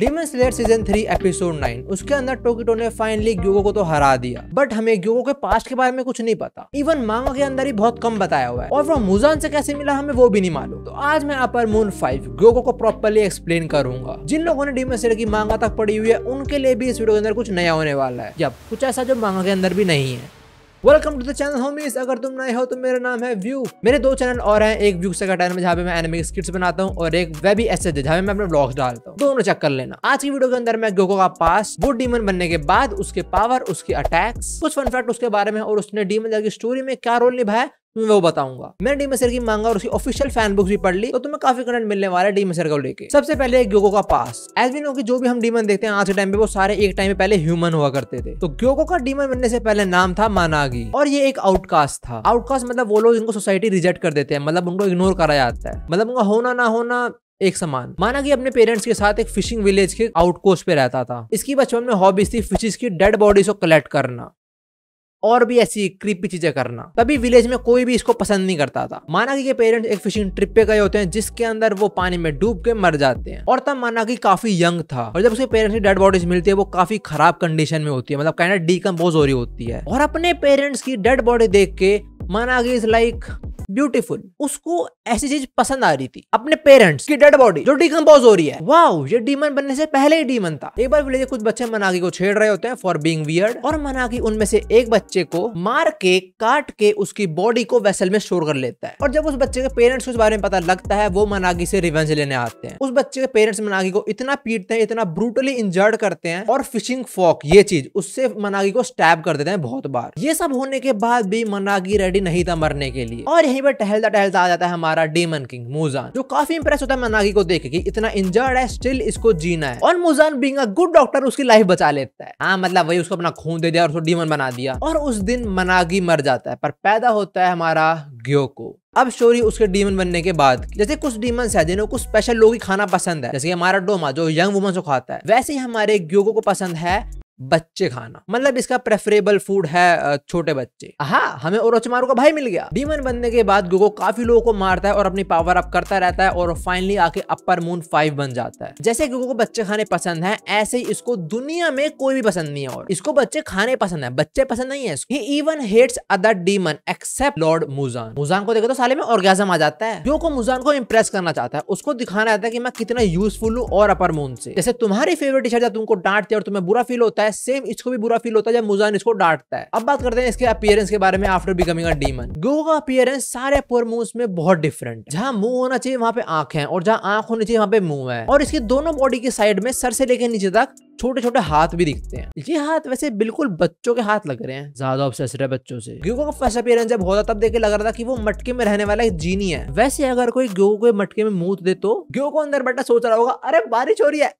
Demon Slayer season three episode nine उसके अंदर टोकिटो ने फाइनली ग्योगो को तो हरा दिया बट हमें ग्योगो के पास्ट के बारे में कुछ नहीं पता इवन मांगो के अंदर ही बहुत कम बताया हुआ है और वो मुजान से कैसे मिला हमें वो भी नहीं मालूम तो आज मैं अपर मून फाइव ग्योगो को प्रॉपरली एक्सप्लेन करूंगा जिन लोगों ने डिमन स्लेयर की मांगा तक पड़ी हुई है उनके लिए भी इस वीडियो के अंदर कुछ नया होने वाला है जब कुछ ऐसा जो मांगा के अंदर भी नहीं है welcome to the channel homies अगर तुम नए हो तो मेरा नाम है व्यू मेरे दो चैनल और हैं एक व्यू से चैनल में जहाँ पे मैं एनिमिक स्किट्स बनाता हूँ और एक वेब एस एच जहाँ पे मैं अपने ब्लॉग्स डालता हूँ दोनों चेक कर लेना आज की वीडियो के अंदर मैं गोको का पास वो डीमन बनने के बाद उसके पावर उसके अटैक्स कुछ फन फैक्ट उसके बारे में और उसने डीमन की स्टोरी में क्या रोल निभाया मैं वो बताऊंगा मैंने डी मसर की मांगा और उसकी ऑफिशियल फैन बुक्स भी पढ़ ली तो तुम्हें काफी कंटेंट मिलने वाला है डी मसर को लेके सबसे पहले ग्योगो का पास एज वी नो की जो भी हम डीमन देखते हैं आज के टाइम पे वो सारे एक टाइम पहले ह्यूमन हुआ करते थे तो ग्योगो का डीमन बनने से पहले नाम था मानागी और ये एक आउटकास्ट था आउटकास्ट मतलब वो लोग इनको सोसाइटी रिजेक्ट कर देते हैं मतलब उनको इग्नोर करा जाता है मतलब उनका होना ना होना एक समान माना कि अपने पेरेंट्स के साथ एक फिशिंग विलेज के आउटकोस्ट पे रहता था इसकी बचपन में हॉबीज थी फिशेस की डेड बॉडीज को कलेक्ट करना और भी ऐसी क्रिपी चीजें करना तभी विलेज में कोई भी इसको पसंद नहीं करता था माना की पेरेंट्स एक फिशिंग ट्रिप पे गए होते हैं जिसके अंदर वो पानी में डूब के मर जाते हैं और तब माना की काफी यंग था और जब उसके पेरेंट्स की डेड बॉडीज मिलती है वो काफी खराब कंडीशन में होती है मतलब कहना डीकम्पोज हो रही होती है और अपने पेरेंट्स की डेड बॉडी देख के माना की इज लाइक ब्यूटीफुल उसको ऐसी चीज पसंद आ रही थी अपने पेरेंट्स की डेड बॉडी जो डिकम्पोज हो रही है वाओ ये डीमन बनने से पहले ही डीमन था एक बार विलेज कुछ बच्चे मनागी को छेड़ रहे होते हैं फॉर बींग वियर्ड और मनागी उनमें से एक बच्चे को मार के काट के उसकी बॉडी को वेसल में स्टोर कर लेता है और जब उस बच्चे के पेरेंट्स उस बारे में पता लगता है वो मनागी से रिवेंज लेने आते हैं उस बच्चे के पेरेंट्स मनागी को इतना पीटते हैं इतना ब्रूटली इंजर्ड करते हैं और फिशिंग फॉक ये चीज उससे मनागी को स्टैब कर देते हैं बहुत बार ये सब होने के बाद भी मनागी रेडी नहीं था मरने के लिए और यही बार टहलता टहलता आ जाता है हमारा डेमन किंग मुजान जो काफी इंप्रेस होता है मनागी को देख के इतना इंजर्ड है स्टिल इसको जीना है और मुजान बींग गुड डॉक्टर उसकी लाइफ बचा लेता है हाँ मतलब वही उसको अपना खून दे दिया और उसको डीमन बना दिया और उस दिन मनागी मर जाता है पर पैदा होता है हमारा ग्योको अब स्टोरी उसके डीमन बनने के बाद जैसे कुछ डीमंस है जिन्हें कुछ स्पेशल लोग ही खाना पसंद है जैसे हमारा डोमा जो यंग वुमन को खाता है वैसे ही हमारे ग्योगो को पसंद है बच्चे खाना मतलब इसका प्रेफरेबल फूड है छोटे बच्चे हाँ हमें ओरोचमारू का भाई मिल गया डीमन बनने के बाद गोगो काफी लोगों को मारता है और अपनी पावर अप करता रहता है और फाइनली आके अपर मून फाइव बन जाता है जैसे गोगो को बच्चे खाने पसंद है ऐसे ही इसको दुनिया में कोई भी पसंद नहीं है और इसको बच्चे खाने पसंद है बच्चे पसंद नहीं है he even hates other demon except Lord Muzan Muzan को देखे तो साले में ऑर्गेजम आ जाता है गोगो मुजान को इम्प्रेस करना चाहता है उसको दिखाना रहता है की मैं कितना यूजफुल हूँ और अपर मून से जैसे तुम्हारी फेवरेट टीचर जब तुमको डांटते और तुम्हें बुरा फील होता है होता है सेम इसको भी बुरा फील होता है जब मुजान इसको डांटता है अब बात करते हैं इसके अपियरेंस के बारे में आफ्टर बिकमिंग अ डीमन गो का अपियरेंस सारे पोर मूव में बहुत डिफरेंट जहाँ मुंह होना चाहिए वहाँ पे आंख है और जहाँ आंख होनी चाहिए वहाँ पे मुंह है और इसके दोनों बॉडी के साइड में सर से लेकर नीचे तक छोटे छोटे हाथ भी दिखते हैं ये हाथ वैसे बिल्कुल बच्चों के हाथ लग रहे हैं ज्यादा ऑब्सेस्ड है बच्चों से ग्योगो का फर्स्ट अपियरेंस जब होता तब देखे लग रहा था कि वो मटके में रहने वाला एक जीनी है वैसे अगर कोई ग्योगो को मटके में मुंह दे तो ग्योगो अंदर बैठा सोच रहा होगा अरे बारिश हो रही है,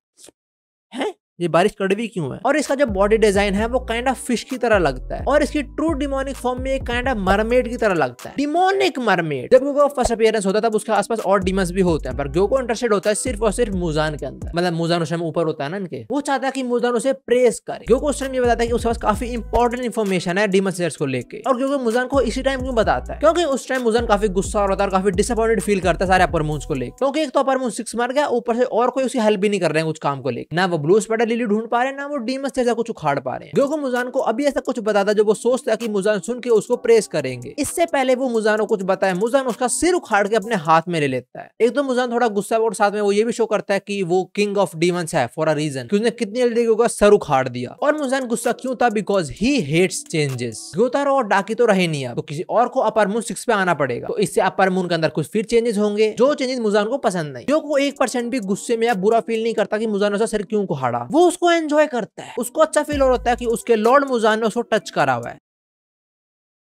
है? ये बारिश कड़वी क्यों है और इसका जो बॉडी डिजाइन है वो काइंड ऑफ फिश की तरह लगता है और इसकी ट्रू डिमोनिक फॉर्म में एक काइंड ऑफ मरमेड की तरह लगता है डिमोनिक मरमेड जब गोको फर्स्ट अपियरेंस होता है तब उसके आसपास और डिमस भी होते हैं पर गोगो इंटरेस्टेड होता है सिर्फ और सिर्फ मुजान के अंदर मतलब मुजान उस टाइम ऊपर होता है ना इनके वो चाहता है कि मुजान उसे प्रेस करे गोगो उस टाइम ये बताता है कि उसके पास काफी इंपॉर्टेंट इन्फॉर्मेशन है डिमन को लेकर और क्योंकि मुजान को इसी टाइम क्यों बताता है क्योंकि उस टाइम मुजान काफी गुस्सा और होता है और काफी डिसअपॉइंटेड फील करता है सारे अपर मून को लेकर क्योंकि एक तो अपर मून सिक्स मार गया ऊपर से और कोई उसकी हेल्प भी नहीं कर रहे हैं उस काम को लेकर ना वो ब्लूज पड़े लिली ढूंढ पा रहे हैं ना वो डीमस से ऐसा कुछ उखाड़ पा रहे हैं क्योंकि मुजान को अभी ऐसा कुछ बताता जो वो सोचता की मुजान सुन के उसको प्रेस करेंगे इससे पहले वो मुजान को कुछ बताए मुजान उसका सिर उखाड़ के अपने हाथ में ले लेता है एक तो मुजान थोड़ा गुस्सा और साथ में वो ये भी शो करता है की वो किंग ऑफ डीमस है फॉर अ रीजन की उसने कितनी जल्दी होगा सर उखाड़ दिया और मुजान गुस्सा क्यों था because he hates changes Gyutaro और डाकी तो रहे नहीं अब तो किसी और को अपर मून सिक्स पे आना पड़ेगा तो इससे अपर मून के अंदर कुछ फिर चेंजेस होंगे जो चेंजेस मुजान को पसंद नहीं जो को एक परसेंट भी गुस्से में या बुरा फील नहीं करता कि मुजान सर क्यों को कुहाड़ा वो उसको एंजॉय करता है उसको अच्छा फील हो रहा होता है कि उसके लॉर्ड मुजान ने उसको टच करा हुआ है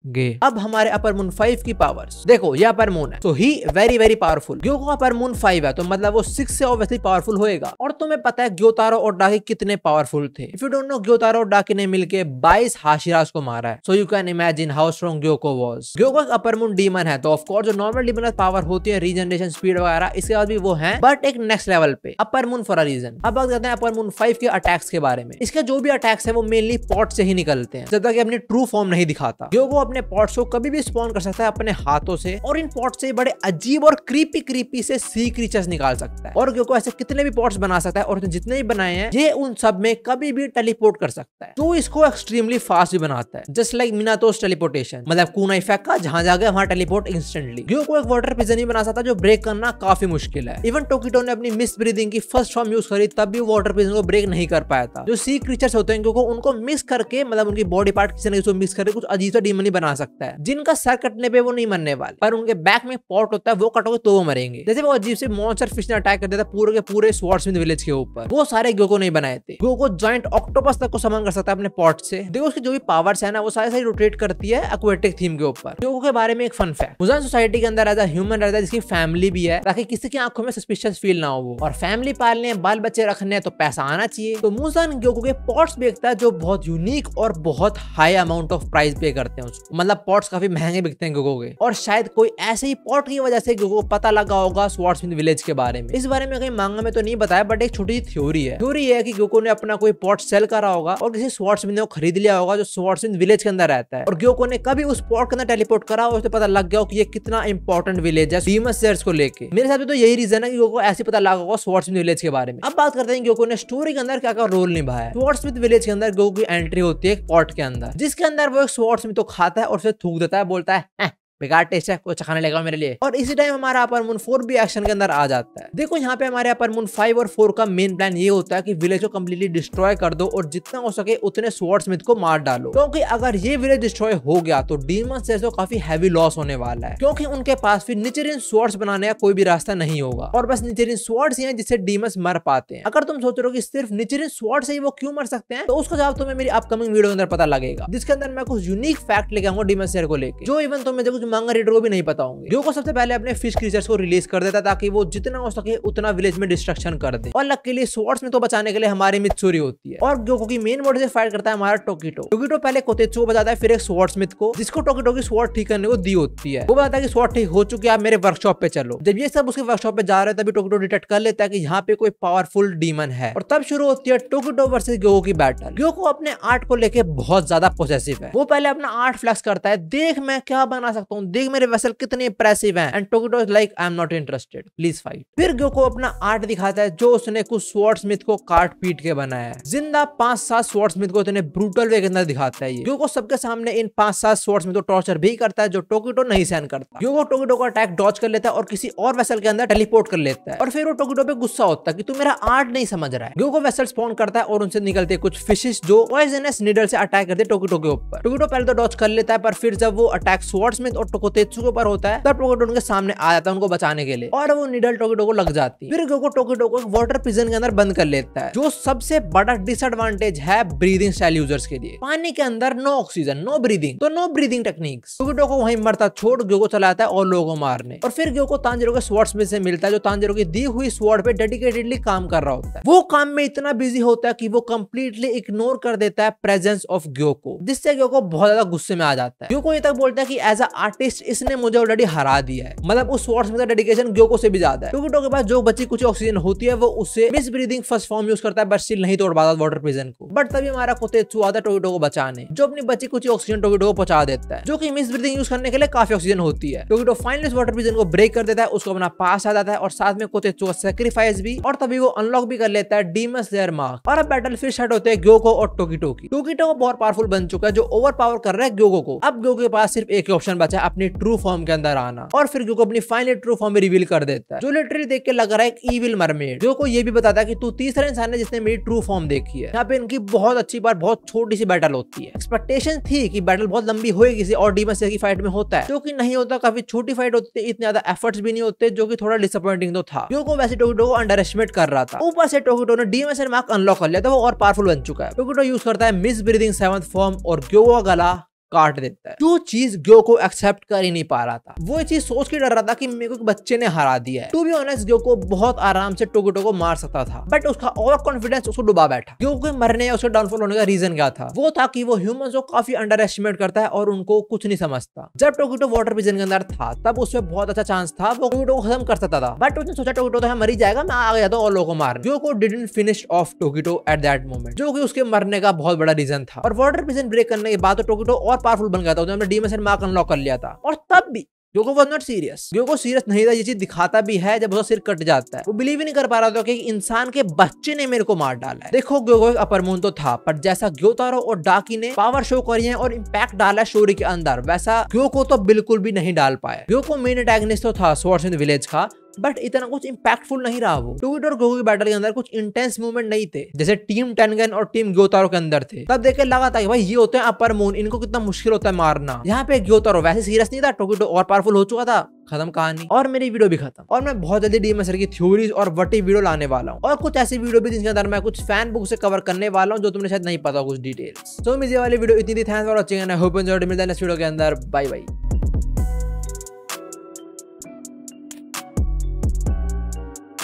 गए अब हमारे अपर मून फाइव की पावर्स देखो ये अपर मून है तो ही वेरी वेरी पावरफुल ग्यो को अपर मून फाइव है तो मतलब वो सिक्स से ऑब्वियसली पावरफुल होएगा और तुम्हें पता है ग्योतारो और डाकी कितने पावरफुल थे if you don't know Gyutaro और डाकी ने मिलकर बाईस हाशिराज को मारा है so you can imagine how strong Gyokko was Gyokko upper moon demon है तो ऑफकोर्स जो नॉर्मल डीमन पावर होती है रीजनरेशन स्पीड वगैरह इसके बाद भी वो है बट एक नेक्स्ट लेवल पे upper moon for a reason अब बात करते हैं अपर मून फाइव के अटैक्स के बारे में इसके जो भी अटैक्स है वो मेनली पॉट से ही निकलते हैं जब तक अपनी ट्रू फॉर्म नहीं दिखाता अपने पॉट्स को कभी भी स्पॉन कर सकता है अपने हाथों से और इन पॉट से बड़े अजीब और क्रीपी क्रीपी से सी क्रीचर्स निकाल सकता है और क्योंकि ऐसे कितने भी पॉट्स बना सकता है और जितने भी बनाए हैं ये उन सब में कभी भी टेलीपोर्ट कर सकता है तो इसको एक्सट्रीमली फास्ट भी बनाता है जस्ट लाइक मिनातोस टेलीपोर्टेशन मतलब कूना इफेक्ट का जहां जाके वहां टेलीपोर्ट इंस्टेंटली ग्यो एक वाटर पिजन ही बना सकता जो ब्रेक करना काफी मुश्किल है इवन टोकिटो ने अपनी मिस ब्रीदिंग की फर्स्ट फॉर्म यूज करी तब भी वाटर पिजन को ब्रेक नहीं कर पाया था जो सी क्रीचर्स होते हैं क्योंकि उनको मिस करके मतलब उनकी बॉडी पार्ट किसी ने किसी मिस करके कुछ अजीब सा डीमन ही बना सकता है जिनका सर कटने पे वो नहीं मरने वाले पर उनके बैक में पॉट होता है वो कटोगे तो वो मरेंगे जैसे वो अजीब से मॉन्सर फिश ने अटैक कर देता पूरे के पूरे स्वाट्समिन विलेज के ऊपर वो सारे गोको नहीं बनाए थे गोको ज्वाइंट ऑक्टोपस तक को समन कर सकता है अपने पॉट से देखो उसकी जो भी पावर्स है ना वो सारे सारी रोटेट करती है एक्वेटिक थीम के ऊपर गोको के बारे में एक फन फैक्ट मुजान सोसाइटी के अंदर ऐसा ह्यूमन रहता है जिसकी फैमिली भी है ताकि किसी की आंखों में सस्पिशियस फील ना हो वो और फैमिली पालने बाल बच्चे रखने तो पैसा आना चाहिए तो मुजान गोको के पॉट्स बेचता है जो बहुत यूनिक और बहुत हाई अमाउंट ऑफ प्राइस पे करते हैं उसको मतलब पॉट्स काफी महंगे बिकते हैं गोगो के और शायद कोई ऐसे ही पॉट की वजह से गोगो पता लगा होगा स्वार्ट्समिथ विलेज के बारे में इस बारे में कहीं मांगा में तो नहीं बताया बट एक छोटी सी थ्योरी है थ्योरी है की गोको ने अपना कोई पॉट सेल करा होगा और किसी स्वार्ट्समिथ ने खरीद लिया होगा जो स्वार्ट्समिथ विलेज के अंदर रहता है और गोको ने कभी उस पॉट के अंदर टेलीपोर्ट करा उसे पता लग गया कि ये कितना इंपॉर्टेंट विलेज है फेमस शेयर्स को लेके मेरे हिसाब से तो यही रीजन है कि गोको ऐसे पता लगा होगा स्वार्ट्समिथ विलेज के बारे में अब बात करते हैं गोको ने स्टोरी के अंदर क्या क्या रोल निभाया स्वार्ट्समिथ विलेज के अंदर गोको की एंट्री होती है पॉट के अंदर जिसके अंदर वो एक में तो खाता है और उसे थूक देता है बोलता है बेकार टेस्ट है कुछ खाने लगा मेरे लिए और इसी टाइम हमारा अपर मून फोर भी एक्शन के अंदर आ जाता है देखो यहाँ पे हमारे अपर मून फाइव और फोर का मेन प्लान ये होता है कि विलेज को कम्प्लीटली डिस्ट्रॉय कर दो और जितना हो सके उतने स्वॉर्ड स्मिथ को मार डालो क्योंकि अगर ये विलेज डिस्ट्रॉय हो गया तो डीमन सेल्स को काफी हैवी लॉस होने वाला है क्योंकि उनके पास फिर निचरिन स्वॉर्ड्स बनाने का कोई भी रास्ता नहीं होगा और बस निचरिन स्वॉर्ड्स ही है जिससे डीमस मर पाते हैं अगर तुम सोच रहे हो कि सिर्फ निचरिन स्वॉर्ड से ही वो क्यों मर सकते हैं तो उसका जवाब तुम्हें मेरी अपकमिंग वीडियो के अंदर पता लगेगा जिसके अंदर मैं कुछ यूनिक फैक्ट लेके आऊंगा डीमस शेयर को लेकर जो इवन तुम्हें जब कुछ मांगा रेडर को भी नहीं पता होंगे ड्यू को सबसे पहले अपने फिश क्रीचर्स को रिलीज कर देता ताकि वो जितना हो सके उतना विलेज में डिस्ट्रक्शन कर दे और लक के लिए स्वॉर्ड्स में तो बचाने के लिए हमारी चोरी होती है और ग्योको की मेन मोड से फाइट करता है हमारा टोकीटो टोकीटो पहले कोतेचो बजाता है फिर एक स्वॉर्ड स्मिथ को जिसको टोकीटो की स्वॉर्ड ठीक करने को दी होती है वो बताता है की स्वॉर्ड ठीक हो चुकी है आप मेरे वर्कशॉप पे चलो जब ये सब उसके वर्कशॉप पे जा रहे तभी टोकीटो डिटेक्ट कर लेता है की यहाँ पे कोई पावरफुल डीमन है और तब शुरू होती है टोकीटो वर्सेज ग्योको की बैटल ग्योको अपने आर्ट को लेकर बहुत ज्यादा पॉजिटिव है वो पहले अपना आर्ट फ्लैक्स करता है देख मैं क्या बना सकता हूँ हूँ देख मेरे वेसल कितने इंप्रेसिव है and Tokito is like I am not interested please fight फिर ग्यो को अपना आर्ट दिखाता है जो उसने कुछ स्वॉर्ड स्मिथ को काट पीट के बनाया है जिंदा पांच सात स्वॉर्ड स्मिथ को इतने ब्रूटल वे के अंदर दिखाता है ग्यो को सबके सामने इन पांच सात स्वॉर्ड स्मिथ को टॉर्चर भी करता है जो टोकटो नहीं सहन करता ग्यो को टोकिटो का अटैक डॉच कर लेता है और किसी और वेसल के अंदर टेलीपोर्ट कर लेता है और फिर वो टोकटो पे गुस्सा होता है की तू मेरा आर्ट नहीं समझ रहा है ग्यो को वेसल स्पॉन करता है और उनसे निकलते कुछ फिशेस जो पॉइजनस निडल से अटैक करते टोकटो के ऊपर टोकटो पहले तो डॉच कर लेता है पर फिर जब वो अटैक स्वॉर्ड स्मिथ और टोकोतेत्सु के ऊपर होता है तब टोकेटो उनके सामने आ जाता है उनको बचाने के लिए और वो निडल टोकेटो को लग जाती है फिर गोको टोकेटो को वाटर प्रिजन के अंदर बंद कर लेता है जो सबसे बड़ा डिसएडवांटेज है ब्रीदिंग स्टाइल यूजर्स के लिए पानी के अंदर नो ऑक्सीजन नो ब्रीदिंग तो नो ब्रीदिंग टेक्निक टोकेटो को वही मरता छोड़ ग्यो को चलाता है और लोगों को मारने और फिर ग्यो को तांजरो के स्वर्ड्स में से मिलता है जो तांजरों की दी हुई स्वर्ड पे डेडिकेटेडली काम कर रहा होता है वो काम में इतना बिजी होता है कि वो कम्प्लीटली इग्नोर कर देता है प्रेजेंस ऑफ ग्यो को जिससे ग्यो को बहुत ज्यादा गुस्से में आ जाता है ग्यो को ये तक बोलता है कि एज अ आर्टिस्ट इसने मुझे ऑलरेडी हरा दिया है मतलब उस शॉर्ट्स में डेडिकेशन तो ग्योको से भी ज्यादा है क्योंकि के पास जो बच्ची कुछ ऑक्सीजन होती है वो उसे mist breathing first form use करता है बट स्टिल नहीं तोड़ पाता वाटर प्रिजन को बट तभी हमारा कुत्ते छुआ था टोकिटो को बचाने जो अपनी बच्ची कुछ ऑक्सीजन टोकिटो को पहुंचा देता है जो की मिस ब्रीदिंग यूज करने के लिए काफी ऑक्सीजन होती है टोकिटो फाइनल उस वाटर प्रिजन को ब्रेक कर देता है उसको अपना पास आ जाता है और साथ में कुत्ते का सेक्रीफाइस भी और तभी वो अनलॉक भी कर लेता है डीमस लेयर मार्क और अब बैटल फिर सेट होते हैं ग्योको और टोकिटो की टोकिटो बहुत पावरफुल बन चुका है जो ओवर पावर कर रहा है ग्योको को अब ग्योको के पास सिर्फ एक ही ऑप्शन बचा अपने ट्रू फॉर्म के अंदर आना और फिर जो को अपनी फाइनल ट्रू फॉर्म में रिवील कर देता है जो लिटरी देख के लग रहा है एक ईविल मरमेड जो को ये भी बताता है कि तू तीसरा इंसान है जिसने मेरी ट्रू फॉर्म देखी है यहाँ पे इनकी बहुत अच्छी बार बहुत छोटी सी बैटल होती है एक्सपेक्टेशन थी कि बैटल बहुत लंबी होगी किसी और डीमस की फाइट में होता है जो की नहीं होता काफी छोटी फाइट होती है इतने ज्यादा एफर्ट्स भी नहीं होते जो की थोड़ा डिसअपॉइंटिंग तो था जो वैसे टोकिटो को अंडर एस्टिमेट कर रहा था ऊपर से टोकिटो ने डीमस मार्क अनलॉक कर लिया था वो और पावरफुल बन चुका है टोकिटो यूज करता है मिस ब्रीदिंग सेवन फॉर्म और ग्योवा गला काट देता है जो चीज ग्यो को एक्सेप्ट कर ही नहीं पा रहा था वो ये चीज सोच के डर रहा था कि मेरे को बच्चे ने हरा दिया है टू बी ऑनेस्ट ग्यो को बहुत आराम से टोकेटो को मार सकता था बट उसका ओवर कॉन्फिडेंस उसको डुबा बैठा ग्यो के मरने या उसके डाउनफॉल होने का रीजन क्या था वो था कि वो ह्यूमन को काफी अंडर एस्टिमेट करता है और उनको कुछ नहीं समझता जब टोकेटो वाटर पिजन के अंदर था तब उसमें बहुत अच्छा चांस था वो टोकेटो को खत्म कर सकता था बट उसने सोचा टोकेटो तो है मरी जाएगा मैं आ गया था तो और लोगों को मार Gyokko didn't finish off Tokito at that moment जो कि उसके मरने का बहुत बड़ा रीजन था और वाटर पिजन ब्रेक करने के बाद टोकेटो तो और पावरफुल बन गया था उसने अपना डीमेशन मार्क अनलॉक कर लिया था और तब भी Gyokko was not serious Gyokko serious नहीं था ये चीज दिखाता भी है जब उसका सिर कट जाता है वो बिलीव ही नहीं कर पा रहा था कि इंसान के बच्चे ने मेरे को मार डाला है देखो ग्योगो एक अपर मून तो था पर जैसा ग्योतारो और डाकी ने पावर शो करी है और इम्पैक्ट डाला है स्टोरी के अंदर वैसा ग्योको तो बिल्कुल भी नहीं डाल पाया ग्योको मेन अटैगनिस्ट तो था सोर्स विलेज का बट इतना कुछ इम्पैक्टफुल नहीं रहा वो टूट और गोगो की बैटल के अंदर कुछ इंटेंस मूवमेंट नहीं थे जैसे टीम टेनगन और टीम ग्योतारो के अंदर थे तब देखे लगा था कि भाई ये होते हैं अपर मून इनको कितना मुश्किल होता है मारना यहाँ पे ग्योतारो वैसे सीरियस नहीं था टोकिटो और पावरफुल हो चुका था खत्म कहानी और मेरी वीडियो भी खत्म और मैं बहुत जल्दी डी की थ्योरीज और वटी वीडियो लाने वाला हूँ और कुछ ऐसी वीडियो भी जिसके अंदर मैं कुछ फैन बुक से कवर करने वाला हूँ जो तुमने शायद नहीं पता कुछ डिटेल्स तो मुझे वाली वीडियो इतनी थी thanks for watching and I hope enjoy मिलता है नेक्स्ट वीडियो के अंदर बाय बाय